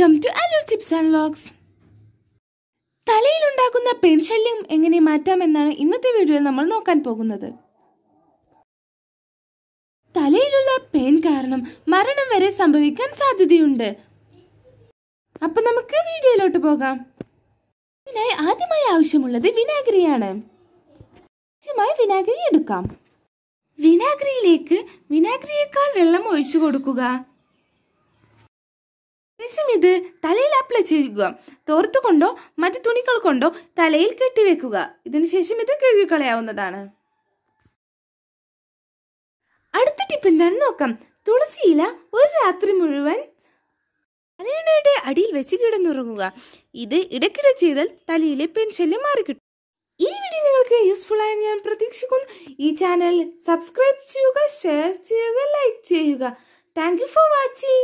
welcome to അലൂസ് tips and തലയിൽ ഉണ്ടാക്കുന്ന പെൺശല്യം എങ്ങനെ മാറ്റാമെന്നാണ് ഇന്നത്തെ വീഡിയോയിൽ നമ്മൾ നോക്കാൻ പോകുന്നത് തലയിലുള്ള പെയിൻ കാരണം മരണം വരെ സംഭവിക്കാൻ സാധ്യതയുണ്ട് അപ്പൊ നമുക്ക് വീഡിയോയിലോട്ട് പോകാം ഇതിനായി ആദ്യമായി ആവശ്യമുള്ളത് വിനാഗിരിയാണ് ആവശ്യമായി വിനാഗിരി എടുക്കാം വിനാഗിരിയിലേക്ക് വിനാഗിരിയേക്കാൾ വെള്ളം ഒഴിച്ചു കൊടുക്കുക ആദ്യം ഇത് തലയിൽ അപ്ലൈ ചെയ്യുക തോർത്തുകൊണ്ടോ മറ്റു തുണികൾ കൊണ്ടോ തലയിൽ കെട്ടിവെക്കുക ഇതിനുശേഷം ഇത് കഴുകിക്കളയാവുന്നതാണ് അടുത്ത ടിപ്പ് എന്താണ് നോക്കാം തുളസിയില ഒരു രാത്രി മുഴുവൻ തലയണയുടെ അടിയിൽ വെച്ച് കിടന്നുറങ്ങുക ഇത് ഇടയ്ക്കിടെ ചെയ്താൽ തലയിലെ പെൻഷല്യം മാറിക്കിട്ടും ഈ വീഡിയോ നിങ്ങൾക്ക് യൂസ്ഫുൾ ആയെന്ന് ഞാൻ പ്രതീക്ഷിക്കുന്നു ഈ ചാനൽ സബ്സ്ക്രൈബ് ചെയ്യുക ഷെയർ ചെയ്യുക ലൈക്ക് ചെയ്യുക താങ്ക് ഫോർ വാച്ചിങ്